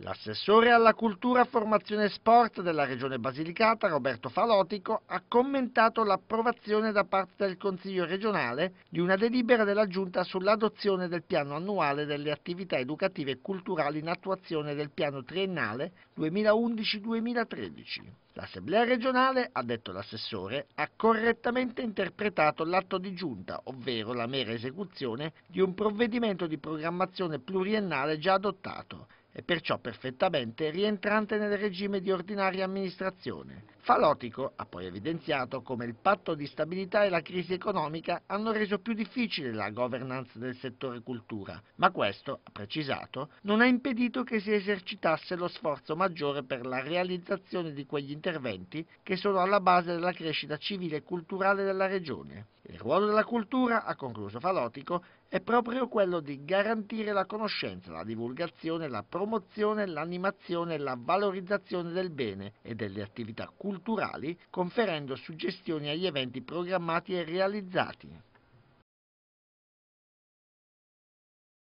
L'assessore alla cultura, formazione e sport della Regione Basilicata, Roberto Falotico, ha commentato l'approvazione da parte del Consiglio regionale di una delibera della Giunta sull'adozione del piano annuale delle attività educative e culturali in attuazione del piano triennale 2011-2013. L'Assemblea regionale, ha detto l'assessore, ha correttamente interpretato l'atto di giunta, ovvero la mera esecuzione di un provvedimento di programmazione pluriennale già adottato e perciò perfettamente rientrante nel regime di ordinaria amministrazione. Falotico ha poi evidenziato come il patto di stabilità e la crisi economica hanno reso più difficile la governance del settore cultura, ma questo, ha precisato, non ha impedito che si esercitasse lo sforzo maggiore per la realizzazione di quegli interventi che sono alla base della crescita civile e culturale della regione. Il ruolo della cultura, ha concluso Falotico, è proprio quello di garantire la conoscenza, la divulgazione e la promozione promozione, l'animazione e la valorizzazione del bene e delle attività culturali, conferendo suggestioni agli eventi programmati e realizzati.